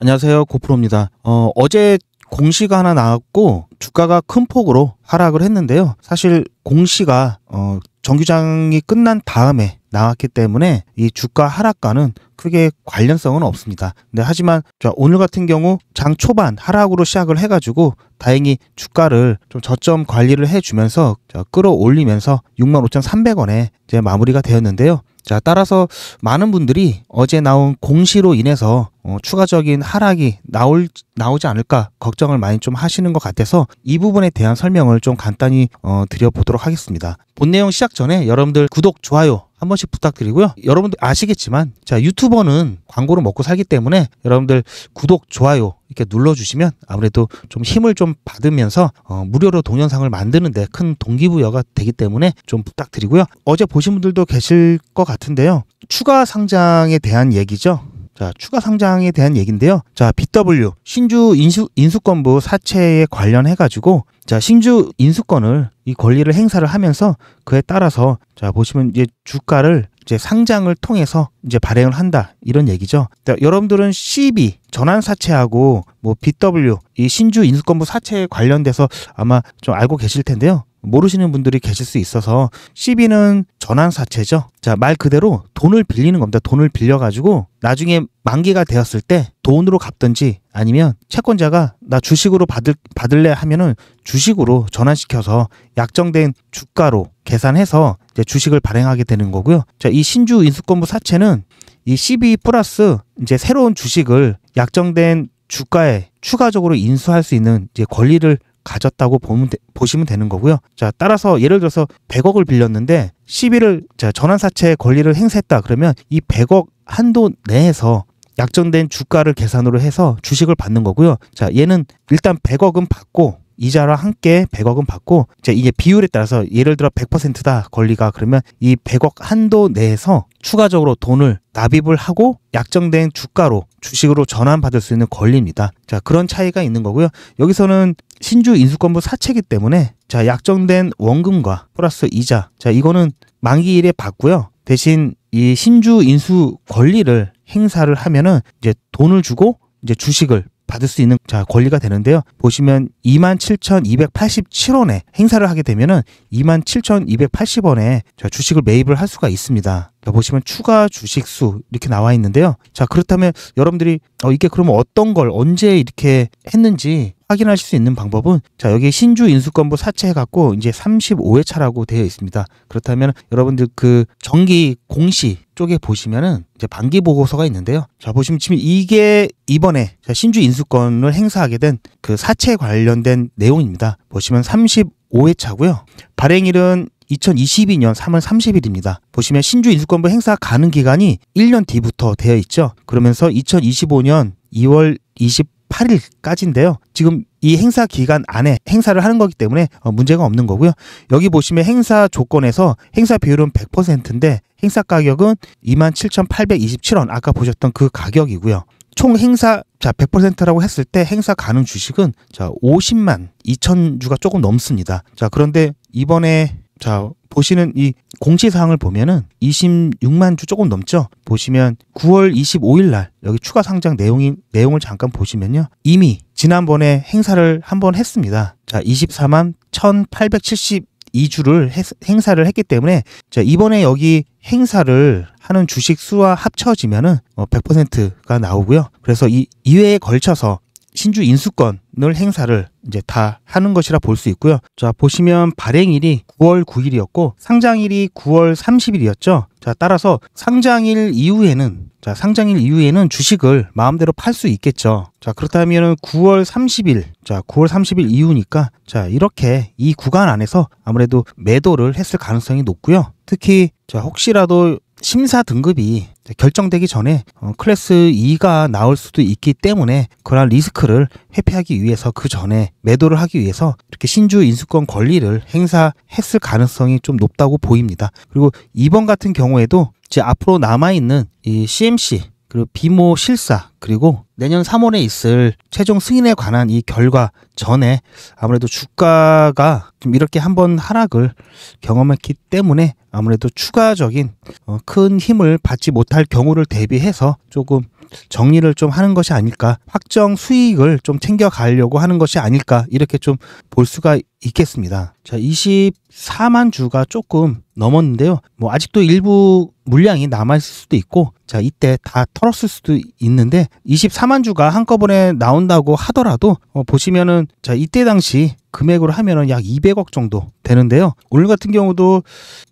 안녕하세요. 고프로입니다. 어, 어제 공시가 하나 나왔고 주가가 큰 폭으로 하락을 했는데요. 사실 공시가 어, 정규장이 끝난 다음에 나왔기 때문에 이 주가 하락과는 크게 관련성은 없습니다. 근 하지만 오늘 같은 경우 장 초반 하락으로 시작을 해가지고 다행히 주가를 좀 저점 관리를 해주면서 끌어올리면서 65,300원에 이제 마무리가 되었는데요. 자, 따라서 많은 분들이 어제 나온 공시로 인해서 어, 추가적인 하락이 나올, 나오지 않을까 걱정을 많이 좀 하시는 것 같아서 이 부분에 대한 설명을 좀 간단히 어, 드려보도록 하겠습니다. 본 내용 시작 전에 여러분들 구독, 좋아요, 한 번씩 부탁드리고요. 여러분들 아시겠지만 자 유튜버는 광고로 먹고 살기 때문에 여러분들 구독, 좋아요 이렇게 눌러주시면 아무래도 좀 힘을 좀 받으면서 어, 무료로 동영상을 만드는데 큰 동기부여가 되기 때문에 좀 부탁드리고요. 어제 보신 분들도 계실 것 같은데요. 추가 상장에 대한 얘기죠. 자, 추가 상장에 대한 얘기인데요. 자, BW 신주 인수, 인수권부 사채에 관련해 가지고 자, 신주 인수권을 이 권리를 행사를 하면서 그에 따라서 자, 보시면 이제 주가를 이제 상장을 통해서 이제 발행을 한다. 이런 얘기죠. 자, 여러분들은 CB 전환 사채하고 뭐 BW 이 신주 인수권부 사채에 관련돼서 아마 좀 알고 계실 텐데요. 모르시는 분들이 계실 수 있어서 CB는 전환사채죠. 자, 말 그대로 돈을 빌리는 겁니다. 돈을 빌려가지고 나중에 만기가 되었을 때 돈으로 갚든지 아니면 채권자가 나 주식으로 받을, 받을래 하면은 주식으로 전환시켜서 약정된 주가로 계산해서 이제 주식을 발행하게 되는 거고요. 자, 이 신주 인수권부 사채는 이 CB 플러스 이제 새로운 주식을 약정된 주가에 추가적으로 인수할 수 있는 이제 권리를 가졌다고 보면 되, 보시면 되는 거고요. 자, 따라서 예를 들어서 100억을 빌렸는데 시비를 자, 전환사채 권리를 행사했다 그러면 이 100억 한도 내에서 약정된 주가를 계산으로 해서 주식을 받는 거고요. 자, 얘는 일단 100억은 받고 이자와 함께 100억은 받고 이제 이게 비율에 따라서 예를 들어 100%다 권리가 그러면 이 100억 한도 내에서 추가적으로 돈을 납입을 하고 약정된 주가로 주식으로 전환받을 수 있는 권리입니다. 자, 그런 차이가 있는 거고요. 여기서는 신주 인수권부 사채기 때문에 자, 약정된 원금과 플러스 이자. 자, 이거는 만기일에 받고요. 대신 이 신주 인수 권리를 행사를 하면은 이제 돈을 주고 이제 주식을 받을 수 있는 자 권리가 되는데요. 보시면 27,287원에 행사를 하게 되면은 27,280원에 자 주식을 매입을 할 수가 있습니다. 그러니까 보시면 추가 주식 수 이렇게 나와 있는데요. 자 그렇다면 여러분들이 어 이게 그러면 어떤 걸 언제 이렇게 했는지 확인하실 수 있는 방법은 자 여기 신주 인수권부 사채 갖고 이제 35회차라고 되어 있습니다. 그렇다면 여러분들 그 정기 공시 쪽에 보시면은 이제 반기 보고서가 있는데요. 자 보시면 지금 이게 이번에 신주 인수권을 행사하게 된 그 사채 관련된 내용입니다. 보시면 35회차고요. 발행일은 2022년 3월 30일입니다. 보시면 신주 인수권부 행사 가능 기간이 1년 뒤부터 되어 있죠. 그러면서 2025년 2월 20 8일까지인데요. 지금 이 행사 기간 안에 행사를 하는 거기 때문에 어, 문제가 없는 거고요. 여기 보시면 행사 조건에서 행사 비율은 100%인데 행사 가격은 27,827원 아까 보셨던 그 가격이고요. 총 행사 자 100%라고 했을 때 행사 가능 주식은 자 50만 2천 주가 조금 넘습니다. 자 그런데 이번에 자 보시는 이 공시사항을 보면은 26만 주 조금 넘죠. 보시면 9월 25일 날 여기 추가 상장 내용이 내용을 잠깐 보시면요. 이미 지난번에 행사를 한번 했습니다. 자, 24만 1872주를 했, 행사를 했기 때문에 자, 이번에 여기 행사를 하는 주식 수와 합쳐지면은 100%가 어, 나오고요. 그래서 이이외에 걸쳐서 신주 인수권 오늘 행사를 이제 다 하는 것이라 볼 수 있고요. 자, 보시면 발행일이 9월 9일이었고 상장일이 9월 30일이었죠. 자, 따라서 상장일 이후에는 자, 상장일 이후에는 주식을 마음대로 팔 수 있겠죠. 자, 그렇다면 9월 30일, 자, 9월 30일 이후니까 자, 이렇게 이 구간 안에서 아무래도 매도를 했을 가능성이 높고요. 특히 자, 혹시라도 심사 등급이 결정되기 전에 어, 클래스 2가 나올 수도 있기 때문에 그러한 리스크를 회피하기 위해서 그 전에 매도를 하기 위해서 이렇게 신주 인수권 권리를 행사했을 가능성이 좀 높다고 보입니다. 그리고 이번 같은 경우에도 이제 앞으로 남아있는 이 CMC 그리고 비모 실사 그리고 내년 3월에 있을 최종 승인에 관한 이 결과 전에 아무래도 주가가 좀 이렇게 한번 하락을 경험했기 때문에 아무래도 추가적인 어, 큰 힘을 받지 못할 경우를 대비해서 조금 정리를 좀 하는 것이 아닐까 확정 수익을 좀 챙겨가려고 하는 것이 아닐까 이렇게 좀 볼 수가 있겠습니다. 자, 24만 주가 조금 넘었는데요. 뭐 아직도 일부 물량이 남아있을 수도 있고, 자, 이때 다 털었을 수도 있는데, 24만 주가 한꺼번에 나온다고 하더라도, 어, 보시면은, 자, 이때 당시 금액으로 하면은 약 200억 정도 되는데요. 오늘 같은 경우도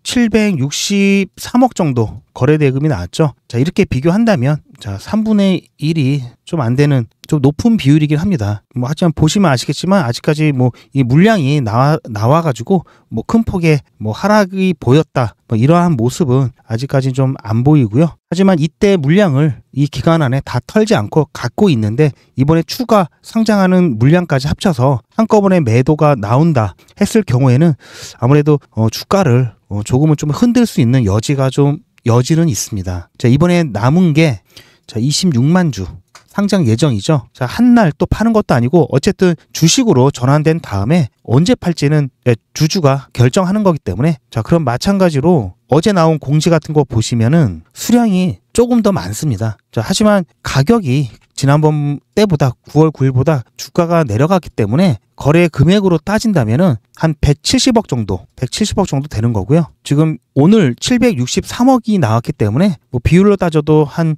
763억 정도 거래 대금이 나왔죠. 자, 이렇게 비교한다면, 자, 3분의 1이 좀 안 되는 좀 높은 비율이긴 합니다. 뭐 하지만 보시면 아시겠지만 아직까지 뭐 이 물량이 나와 나와 가지고 뭐 큰 폭의 뭐 하락이 보였다. 뭐 이러한 모습은 아직까지 좀 안 보이고요. 하지만 이때 물량을 이 기간 안에 다 털지 않고 갖고 있는데 이번에 추가 상장하는 물량까지 합쳐서 한꺼번에 매도가 나온다 했을 경우에는 아무래도 어 주가를 어 조금은 좀 흔들 수 있는 여지가 좀 여지는 있습니다. 자, 이번에 남은 게 자, 26만 주. 상장 예정이죠. 자, 한날 또 파는 것도 아니고 어쨌든 주식으로 전환된 다음에 언제 팔지는 예, 주주가 결정하는 거기 때문에 자, 그럼 마찬가지로 어제 나온 공지 같은 거 보시면은 수량이 조금 더 많습니다. 자, 하지만 가격이 지난번 때보다 9월 9일보다 주가가 내려갔기 때문에 거래 금액으로 따진다면한 170억 정도, 170억 정도 되는 거고요. 지금 오늘 763억이 나왔기 때문에 뭐 비율로 따져도 한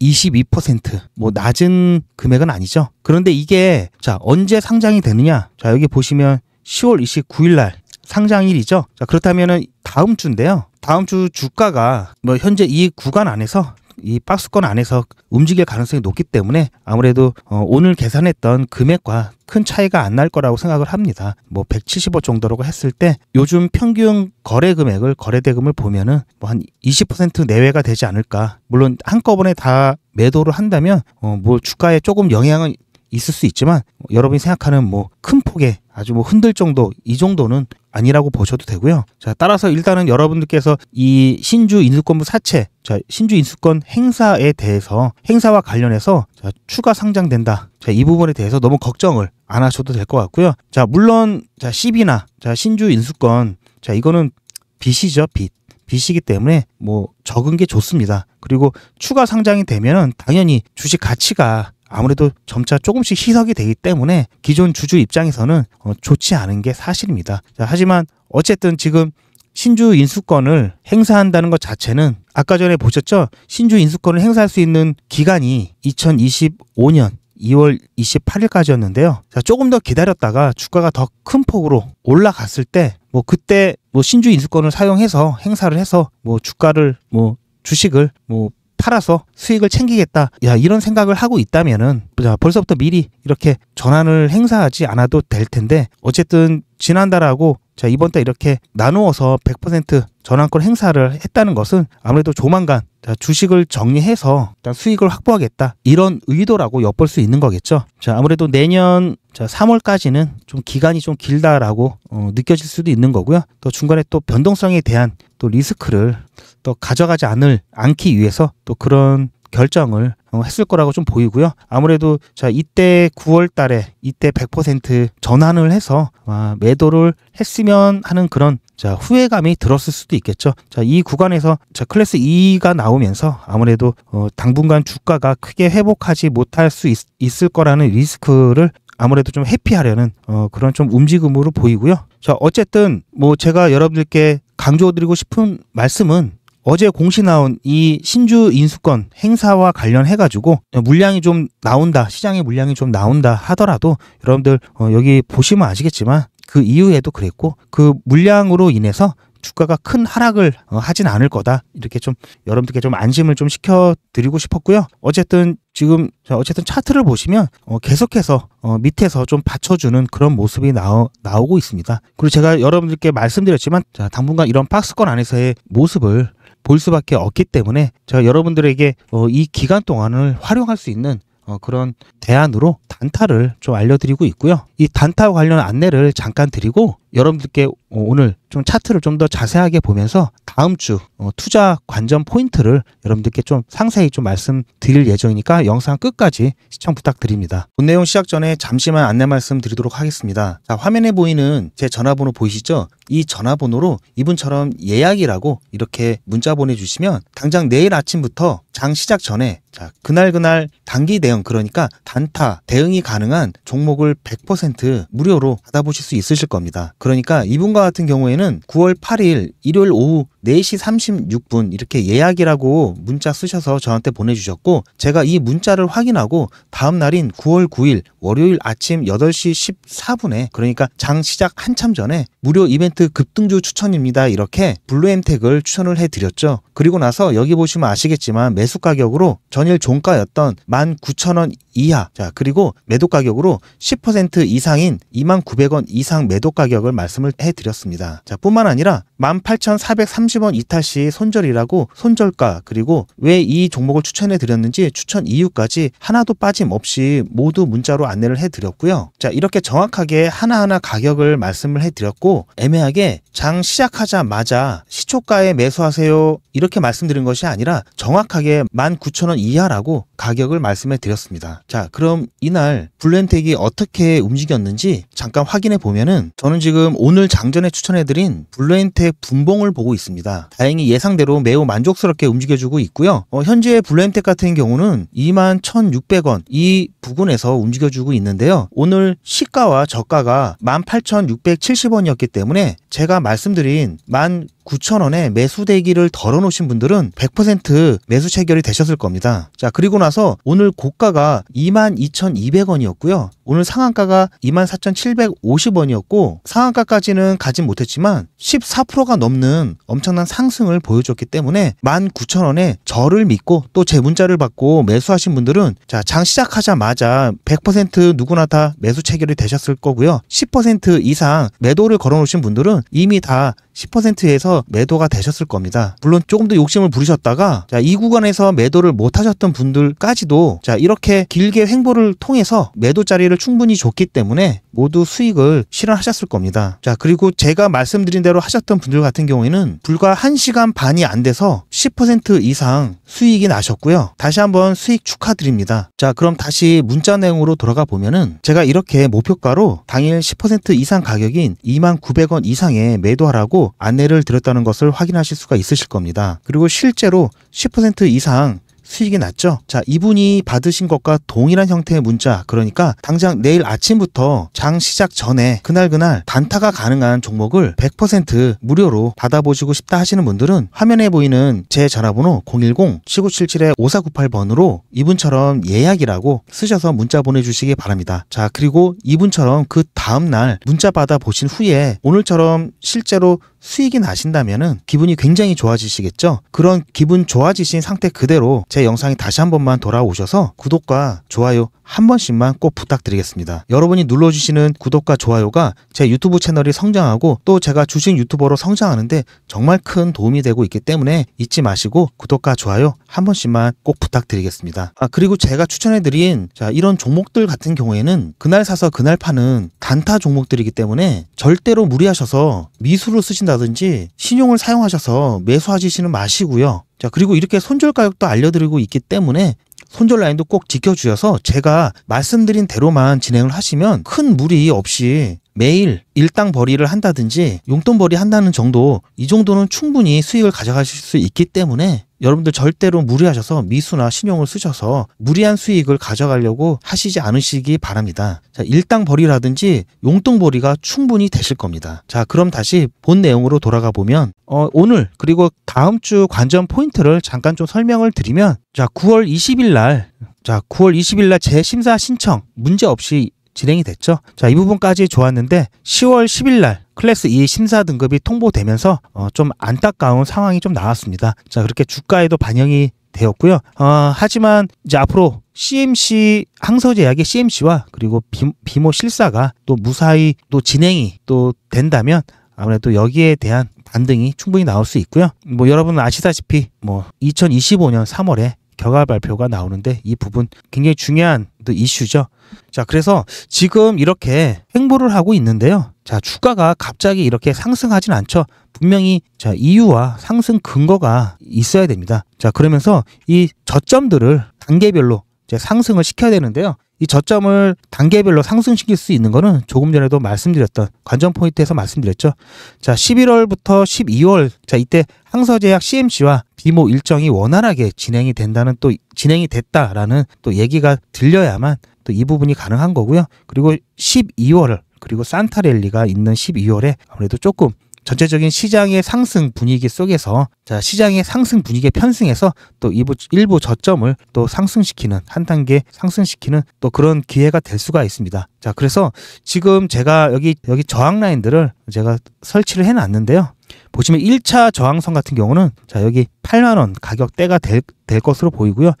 22%뭐 낮은 금액은 아니죠. 그런데 이게 자, 언제 상장이 되느냐? 자, 여기 보시면 10월 29일 날 상장일이죠. 자, 그렇다면은 다음 주인데요. 다음 주 주가가 뭐 현재 이 구간 안에서 이 박스권 안에서 움직일 가능성이 높기 때문에 아무래도 어, 오늘 계산했던 금액과 큰 차이가 안 날 거라고 생각을 합니다. 뭐 170억 정도라고 했을 때 요즘 평균 거래 금액을 거래 대금을 보면은 뭐 한 20% 내외가 되지 않을까. 물론 한꺼번에 다 매도를 한다면 어뭐 주가에 조금 영향은 있을 수 있지만 여러분이 생각하는 뭐 큰 폭의 아주 뭐 흔들 정도 이 정도는 아니라고 보셔도 되고요. 자, 따라서 일단은 여러분들께서 이 신주 인수권부 사채, 자, 신주 인수권 행사에 대해서 행사와 관련해서 자, 추가 상장된다. 자, 이 부분에 대해서 너무 걱정을 안 하셔도 될 것 같고요. 자, 물론 자, 시비나 자, 신주 인수권 자, 이거는 빚이죠, 빚. 빚이기 때문에 뭐 적은 게 좋습니다. 그리고 추가 상장이 되면은 당연히 주식 가치가 아무래도 점차 조금씩 희석이 되기 때문에 기존 주주 입장에서는 어, 좋지 않은 게 사실입니다. 자, 하지만 어쨌든 지금 신주 인수권을 행사한다는 것 자체는 아까 전에 보셨죠? 신주 인수권을 행사할 수 있는 기간이 2025년 2월 28일까지였는데요. 자, 조금 더 기다렸다가 주가가 더 큰 폭으로 올라갔을 때, 뭐, 그때, 뭐, 신주 인수권을 사용해서 행사를 해서, 뭐, 주가를, 뭐, 주식을, 뭐, 팔아서 수익을 챙기겠다. 야, 이런 생각을 하고 있다면은 벌써부터 미리 이렇게 전환을 행사하지 않아도 될 텐데 어쨌든 지난달하고 자, 이번 달 이렇게 나누어서 100% 전환권 행사를 했다는 것은 아무래도 조만간 자, 주식을 정리해서 일단 수익을 확보하겠다. 이런 의도라고 엿볼 수 있는 거겠죠. 자, 아무래도 내년 자, 3월까지는 좀 기간이 좀 길다라고 어, 느껴질 수도 있는 거고요. 또 중간에 또 변동성에 대한 또 리스크를 또 가져가지 않을 않기 위해서 또 그런 결정을 어, 했을 거라고 좀 보이고요. 아무래도 자 이때 9월 달에 이때 100% 전환을 해서 아, 매도를 했으면 하는 그런 자 후회감이 들었을 수도 있겠죠. 자이 구간에서 자 클래스 2가 나오면서 아무래도 어, 당분간 주가가 크게 회복하지 못할 수 있, 있을 거라는 리스크를 아무래도 좀 회피하려는 어, 그런 좀 움직임으로 보이고요. 자 어쨌든 뭐 제가 여러분들께 강조드리고 싶은 말씀은 어제 공시 나온 이 신주 인수권 행사와 관련해 가지고 물량이 좀 나온다 시장의 물량이 좀 나온다 하더라도 여러분들 어, 여기 보시면 아시겠지만 그 이후에도 그랬고 그 물량으로 인해서 주가가 큰 하락을 어, 하진 않을 거다 이렇게 좀 여러분들께 좀 안심을 좀 시켜드리고 싶었고요 어쨌든 지금 어쨌든 차트를 보시면 어, 계속해서 어, 밑에서 좀 받쳐주는 그런 모습이 나오, 나오고 있습니다 그리고 제가 여러분들께 말씀드렸지만 자, 당분간 이런 박스권 안에서의 모습을 볼 수밖에 없기 때문에 제가 여러분들에게 어, 이 기간 동안을 활용할 수 있는 어, 그런 대안으로 단타를 좀 알려드리고 있고요. 이 단타 관련 안내를 잠깐 드리고 여러분들께 어, 오늘 좀 차트를 좀 더 자세하게 보면서 다음 주 어, 투자 관전 포인트를 여러분들께 좀 상세히 좀 말씀드릴 예정이니까 영상 끝까지 시청 부탁드립니다. 본 내용 시작 전에 잠시만 안내 말씀드리도록 하겠습니다. 자, 화면에 보이는 제 전화번호 보이시죠? 이 전화번호로 이분처럼 예약이라고 이렇게 문자 보내주시면 당장 내일 아침부터 장 시작 전에 자, 그날 그날 단기 대응 그러니까 단타 대응이 가능한 종목을 100% 10% 무료로 받아보실 수 있으실 겁니다. 그러니까 이분과 같은 경우에는 9월 8일 일요일 오후 4시 36분 이렇게 예약이라고 문자 쓰셔서 저한테 보내주셨고 제가 이 문자를 확인하고 다음 날인 9월 9일 월요일 아침 8시 14분에 그러니까 장 시작 한참 전에 무료 이벤트 급등주 추천입니다 이렇게 블루엠텍을 추천을 해드렸죠. 그리고 나서 여기 보시면 아시겠지만 매수 가격으로 전일 종가였던 19,000원 이하 자 그리고 매도 가격으로 10% 이상인 29,000원 이상 매도 가격을 말씀을 해드렸습니다. 자 뿐만 아니라 18,430원 30원 이탈 시 손절이라고 손절가 그리고 왜 이 종목을 추천해 드렸는지 추천 이유까지 하나도 빠짐없이 모두 문자로 안내를 해 드렸고요. 자, 이렇게 정확하게 하나하나 가격을 말씀을 해 드렸고 애매하게 장 시작하자마자 시초가에 매수하세요 이렇게 말씀드린 것이 아니라 정확하게 19,000원 이하라고 가격을 말씀해 드렸습니다. 자, 그럼 이날 블렌텍이 어떻게 움직였는지 잠깐 확인해 보면은 저는 지금 오늘 장전에 추천해 드린 블렌텍 분봉을 보고 있습니다. 있니다 다행히 예상대로 매우 만족스럽게 움직여주고 있고요. 어, 현재 블루엠텍 같은 경우는 21,600원 이 부근에서 움직여주고 있는데요. 오늘 시가와 저가가 18,670원이었기 때문에 제가 말씀드린 1 9,000원에 매수 대기를 덜어놓으신 분들은 100% 매수 체결이 되셨을 겁니다. 자, 그리고 나서 오늘 고가가 22,200원이었고요. 오늘 상한가가 24,750원이었고 상한가까지는 가진 못했지만 14%가 넘는 엄청난 상승을 보여줬기 때문에 19,000원에 저를 믿고 또 제 문자를 받고 매수하신 분들은 자, 장 시작하자마자 100% 누구나 다 매수 체결이 되셨을 거고요. 10% 이상 매도를 걸어놓으신 분들은 이미 다 10%에서 매도가 되셨을 겁니다. 물론 조금 더 욕심을 부리셨다가 자, 이 구간에서 매도를 못 하셨던 분들까지도 자, 이렇게 길게 횡보를 통해서 매도 자리를 충분히 줬기 때문에 모두 수익을 실현하셨을 겁니다. 자, 그리고 제가 말씀드린 대로 하셨던 분들 같은 경우에는 불과 1시간 반이 안 돼서 10% 이상 수익이 나셨고요. 다시 한번 수익 축하드립니다. 자, 그럼 다시 문자 내용으로 돌아가 보면은 제가 이렇게 목표가로 당일 10% 이상 가격인 2,900원 이상에 매도하라고 안내를 드렸다는 것을 확인하실 수가 있으실 겁니다. 그리고 실제로 10% 이상 수익이 났죠. 자, 이분이 받으신 것과 동일한 형태의 문자. 그러니까 당장 내일 아침부터 장 시작 전에 그날 그날 단타가 가능한 종목을 100% 무료로 받아보시고 싶다 하시는 분들은 화면에 보이는 제 전화번호 010-7977-5498번으로 이분처럼 예약이라고 쓰셔서 문자 보내주시기 바랍니다. 자, 그리고 이분처럼 그 다음날 문자 받아보신 후에 오늘처럼 실제로 수익이 나신다면은 기분이 굉장히 좋아지시겠죠? 그런 기분 좋아지신 상태 그대로 제 영상에 다시 한 번만 돌아오셔서 구독과 좋아요 한 번씩만 꼭 부탁드리겠습니다. 여러분이 눌러주시는 구독과 좋아요가 제 유튜브 채널이 성장하고 또 제가 주식 유튜버로 성장하는데 정말 큰 도움이 되고 있기 때문에 잊지 마시고 구독과 좋아요 한 번씩만 꼭 부탁드리겠습니다. 아, 그리고 제가 추천해드린 자, 이런 종목들 같은 경우에는 그날 사서 그날 파는 단타 종목들이기 때문에 절대로 무리하셔서 미수로 쓰신다 대출이라든지 신용을 사용하셔서 매수하시지는 마시고요. 자, 그리고 이렇게 손절 가격도 알려드리고 있기 때문에 손절 라인도 꼭 지켜주셔서 제가 말씀드린 대로만 진행을 하시면 큰 무리 없이 매일 일당 벌이를 한다든지 용돈 벌이 한다는 정도 이 정도는 충분히 수익을 가져가실 수 있기 때문에 여러분들 절대로 무리하셔서 미수나 신용을 쓰셔서 무리한 수익을 가져가려고 하시지 않으시기 바랍니다. 자, 일당 벌이라든지 용돈 벌이가 충분히 되실 겁니다. 자, 그럼 다시 본 내용으로 돌아가 보면 어, 오늘 그리고 다음 주 관전 포인트를 잠깐 좀 설명을 드리면 자, 9월 20일 날 자, 9월 20일 날 재심사 신청 문제 없이 진행이 됐죠. 자, 이 부분까지 좋았는데 10월 10일 날 클래스 2 심사 등급이 통보되면서 어, 좀 안타까운 상황이 좀 나왔습니다. 자, 그렇게 주가에도 반영이 되었고요. 어, 하지만 이제 앞으로 CMC 항서제약의 CMC와 그리고 비, 모 실사가 또 무사히 또 진행이 또 된다면 아무래도 여기에 대한 반등이 충분히 나올 수 있고요. 뭐여러분 아시다시피 뭐 2025년 3월에 결과 발표가 나오는데 이 부분 굉장히 중요한 빅 이슈죠. 자, 그래서 지금 이렇게 행보를 하고 있는데요. 자, 주가가 갑자기 이렇게 상승하진 않죠. 분명히 자, 이유와 상승 근거가 있어야 됩니다. 자, 그러면서 이 저점들을 단계별로 상승을 시켜야 되는데요. 이 저점을 단계별로 상승시킬 수 있는 거는 조금 전에도 말씀드렸던 관전 포인트에서 말씀드렸죠. 자, 11월부터 12월, 자, 이때 항서제약 CMC와 비모 일정이 원활하게 진행이 된다는 또 진행이 됐다라는 또 얘기가 들려야만 또 이 부분이 가능한 거고요. 그리고 12월 그리고 산타 랠리가 있는 12월에 아무래도 조금 전체적인 시장의 상승 분위기 속에서 자 시장의 상승 분위기에 편승해서 또 일부, 일부 저점을 또 상승시키는 한 단계 상승시키는 또 그런 기회가 될 수가 있습니다. 자 그래서 지금 제가 여기 여기 저항 라인들을 제가 설치를 해놨는데요. 보시면 1차 저항선 같은 경우는 자 여기 8만원 가격대가 될, 될 것으로 보이고요.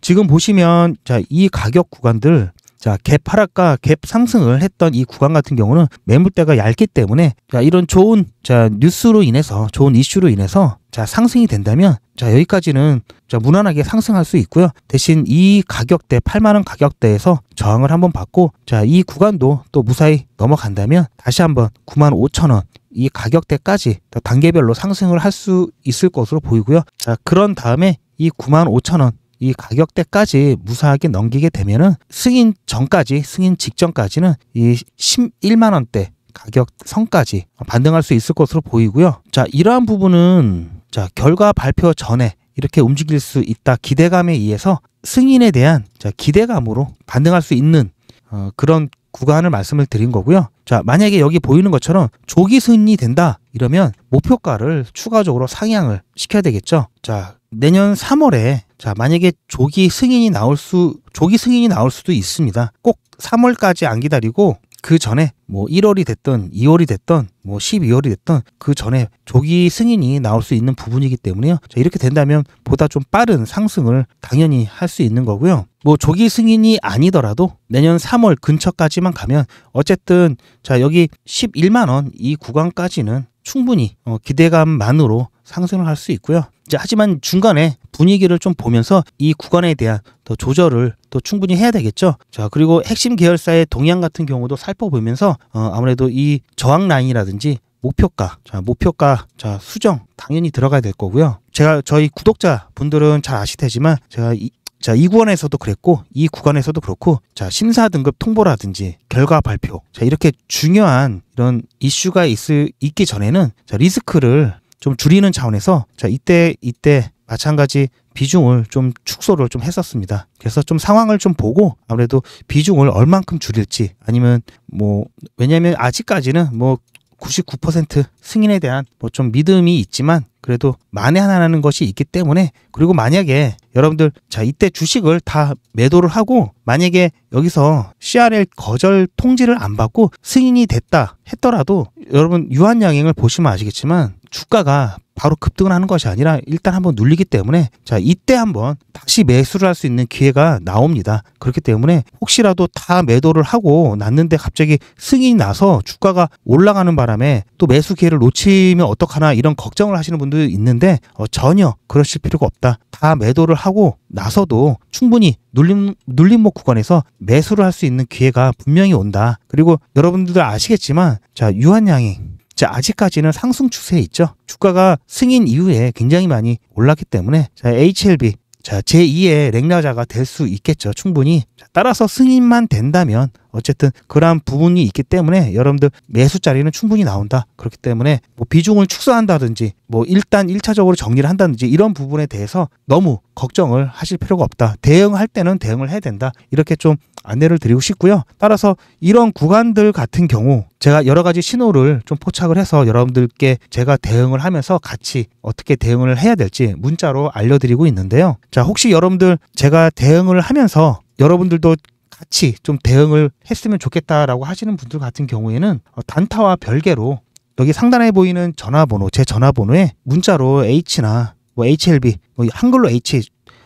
지금 보시면 자 이 가격 구간들 자, 갭 하락과 갭 상승을 했던 이 구간 같은 경우는 매물대가 얇기 때문에 자, 이런 좋은 자, 뉴스로 인해서 좋은 이슈로 인해서 자, 상승이 된다면 자, 여기까지는 자, 무난하게 상승할 수 있고요. 대신 이 가격대 8만 원 가격대에서 저항을 한번 받고 자, 이 구간도 또 무사히 넘어간다면 다시 한번 9만 5천 원이 가격대까지 단계별로 상승을 할 수 있을 것으로 보이고요. 자, 그런 다음에 이 95,000원 이 가격대까지 무사하게 넘기게 되면은 승인 전까지 승인 직전까지는 이 11만 원대 가격 선까지 반등할 수 있을 것으로 보이고요. 자, 이러한 부분은 자, 결과 발표 전에 이렇게 움직일 수 있다 기대감에 의해서 승인에 대한 자, 기대감으로 반등할 수 있는 어, 그런 구간을 말씀을 드린 거고요. 자, 만약에 여기 보이는 것처럼 조기승인이 된다 이러면 목표가를 추가적으로 상향을 시켜야 되겠죠. 자, 내년 3월에 자, 만약에 조기 승인이 나올 수 조기 승인이 나올 수도 있습니다. 꼭 3월까지 안 기다리고 그 전에 뭐 1월이 됐던 2월이 됐던 뭐 12월이 됐던 그 전에 조기 승인이 나올 수 있는 부분이기 때문에요. 자, 이렇게 된다면 보다 좀 빠른 상승을 당연히 할 수 있는 거고요. 뭐 조기 승인이 아니더라도 내년 3월 근처까지만 가면 어쨌든 자 여기 11만 원 이 구간까지는 충분히 어, 기대감만으로 상승을 할 수 있고요. 이제 하지만 중간에 분위기를 좀 보면서 이 구간에 대한 더 조절을 또 충분히 해야 되겠죠. 자 그리고 핵심 계열사의 동향 같은 경우도 살펴보면서 어, 아무래도 이 저항 라인이라든지 목표가, 자, 목표가, 자, 수정 당연히 들어가야 될 거고요. 제가 저희 구독자 분들은 잘 아실 테지만 제가 이, 자, 이 구간에서도 그랬고 이 구간에서도 그렇고 자, 심사 등급 통보라든지 결과 발표. 자, 이렇게 중요한 이런 이슈가 있을 있기 전에는 자, 리스크를 좀 줄이는 차원에서 자 이때 이때 마찬가지 비중을 좀 축소를 좀 했었습니다. 그래서 좀 상황을 좀 보고 아무래도 비중을 얼만큼 줄일지 아니면 뭐 왜냐하면 아직까지는 뭐 99% 승인에 대한 뭐 좀 믿음이 있지만 그래도 만에 하나라는 것이 있기 때문에 그리고 만약에 여러분들 자 이때 주식을 다 매도를 하고 만약에 여기서 CRL 거절 통지를 안 받고 승인이 됐다 했더라도 여러분 유한양행을 보시면 아시겠지만 주가가 바로 급등을 하는 것이 아니라 일단 한번 눌리기 때문에 자 이때 한번 다시 매수를 할 수 있는 기회가 나옵니다. 그렇기 때문에 혹시라도 다 매도를 하고 났는데 갑자기 승인이 나서 주가가 올라가는 바람에 또 매수 기회를 놓치면 어떡하나 이런 걱정을 하시는 분들 있는데 어, 전혀 그러실 필요가 없다. 다 매도를 하고 나서도 충분히 눌림, 눌림목 구간에서 매수를 할 수 있는 기회가 분명히 온다. 그리고 여러분들 도 아시겠지만 자 유한양행 자, 아직까지는 상승 추세에 있죠. 주가가 승인 이후에 굉장히 많이 올랐기 때문에 자, HLB 자, 제2의 랭라자가 될 수 있겠죠. 충분히. 자, 따라서 승인만 된다면 어쨌든 그러한 부분이 있기 때문에 여러분들 매수 자리는 충분히 나온다. 그렇기 때문에 뭐 비중을 축소한다든지 뭐 일단 1차적으로 정리를 한다든지 이런 부분에 대해서 너무 걱정을 하실 필요가 없다. 대응할 때는 대응을 해야 된다. 이렇게 좀 안내를 드리고 싶고요. 따라서 이런 구간들 같은 경우 제가 여러 가지 신호를 좀 포착을 해서 여러분들께 제가 대응을 하면서 같이 어떻게 대응을 해야 될지 문자로 알려드리고 있는데요. 자, 혹시 여러분들 제가 대응을 하면서 여러분들도 같이 좀 대응을 했으면 좋겠다라고 하시는 분들 같은 경우에는 어, 단타와 별개로 여기 상단에 보이는 전화번호, 제 전화번호에 문자로 H나 뭐 HLB, 뭐 한글로 H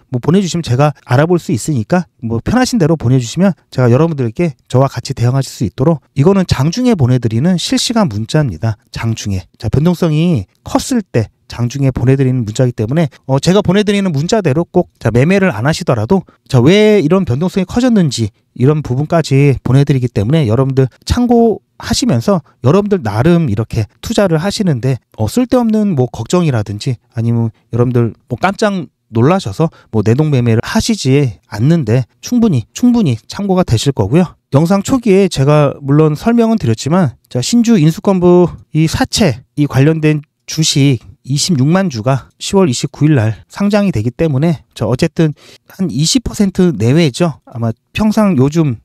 뭐 보내주시면 제가 알아볼 수 있으니까 뭐 편하신 대로 보내주시면 제가 여러분들께 저와 같이 대응하실 수 있도록 이거는 장중에 보내드리는 실시간 문자입니다. 장중에. 자, 변동성이 컸을 때 장중에 보내드리는 문자이기 때문에 어 제가 보내드리는 문자대로 꼭 매매를 안 하시더라도 왜 이런 변동성이 커졌는지 이런 부분까지 보내드리기 때문에 여러분들 참고 하시면서 여러분들 나름 이렇게 투자를 하시는데 어 쓸데없는 뭐 걱정이라든지 아니면 여러분들 뭐 깜짝 놀라셔서 뭐 내동매매를 하시지 않는데 충분히 충분히 참고가 되실 거고요. 영상 초기에 제가 물론 설명은 드렸지만 신주 인수권부 이 사채 이 관련된 주식 26만 주가 10월 29일 날 상장이 되기 때문에 저 어쨌든 한 20% 내외죠. 아마 평상 요즘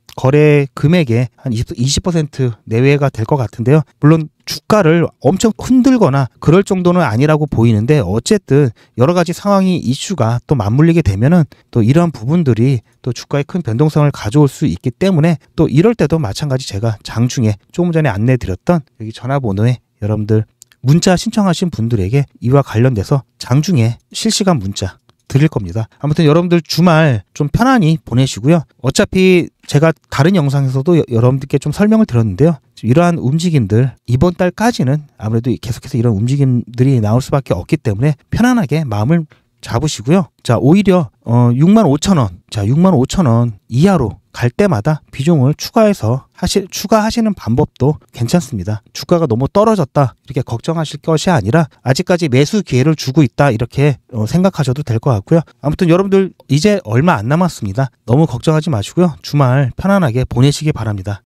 거래 금액의 한20% 내외가 될 것 같은데요. 물론 주가를 엄청 흔들거나 그럴 정도는 아니라고 보이는데 어쨌든 여러 가지 상황이 이슈가 또 맞물리게 되면은 또 이러한 부분들이 또 주가에 큰 변동성을 가져올 수 있기 때문에 또 이럴 때도 마찬가지 제가 장중에 조금 전에 안내 드렸던 여기 전화번호에 여러분들 문자 신청하신 분들에게 이와 관련돼서 장중에 실시간 문자 드릴 겁니다. 아무튼 여러분들 주말 좀 편안히 보내시고요. 어차피 제가 다른 영상에서도 여러분들께 좀 설명을 드렸는데요. 이러한 움직임들 이번 달까지는 아무래도 계속해서 이런 움직임들이 나올 수밖에 없기 때문에 편안하게 마음을 잡으시고요. 자, 오히려 어 6만 5천 원, 자 6만 5천 원 이하로 갈 때마다 비중을 추가해서 하실 추가하시는 방법도 괜찮습니다. 주가가 너무 떨어졌다 이렇게 걱정하실 것이 아니라 아직까지 매수 기회를 주고 있다 이렇게 어, 생각하셔도 될 것 같고요. 아무튼 여러분들 이제 얼마 안 남았습니다. 너무 걱정하지 마시고요. 주말 편안하게 보내시기 바랍니다.